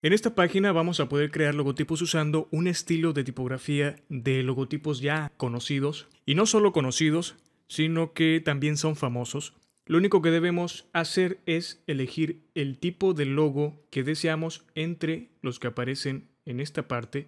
En esta página vamos a poder crear logotipos usando un estilo de tipografía de logotipos ya conocidos, y no solo conocidos, sino que también son famosos. Lo único que debemos hacer es elegir el tipo de logo que deseamos entre los que aparecen en esta parte,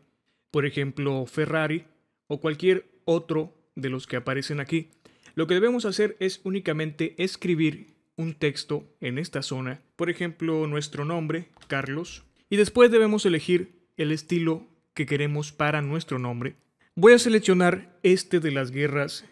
por ejemplo Ferrari o cualquier otro de los que aparecen aquí. Lo que debemos hacer es únicamente escribir un texto en esta zona, por ejemplo nuestro nombre, Carlos, y después debemos elegir el estilo que queremos para nuestro nombre. Voy a seleccionar este de las guerras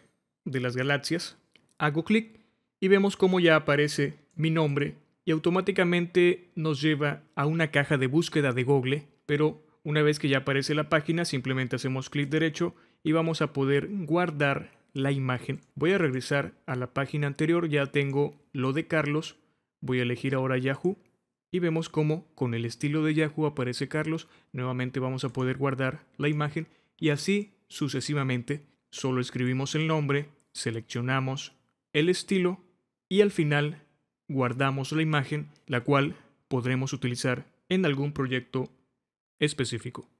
de las galaxias, hago clic y vemos cómo ya aparece mi nombre y automáticamente nos lleva a una caja de búsqueda de Google, pero una vez que ya aparece la página simplemente hacemos clic derecho y vamos a poder guardar la imagen. Voy a regresar a la página anterior, ya tengo lo de Carlos, voy a elegir ahora Yahoo y vemos cómo con el estilo de Yahoo aparece Carlos, nuevamente vamos a poder guardar la imagen y así sucesivamente, solo escribimos el nombre, seleccionamos el estilo y al final guardamos la imagen, la cual podremos utilizar en algún proyecto específico.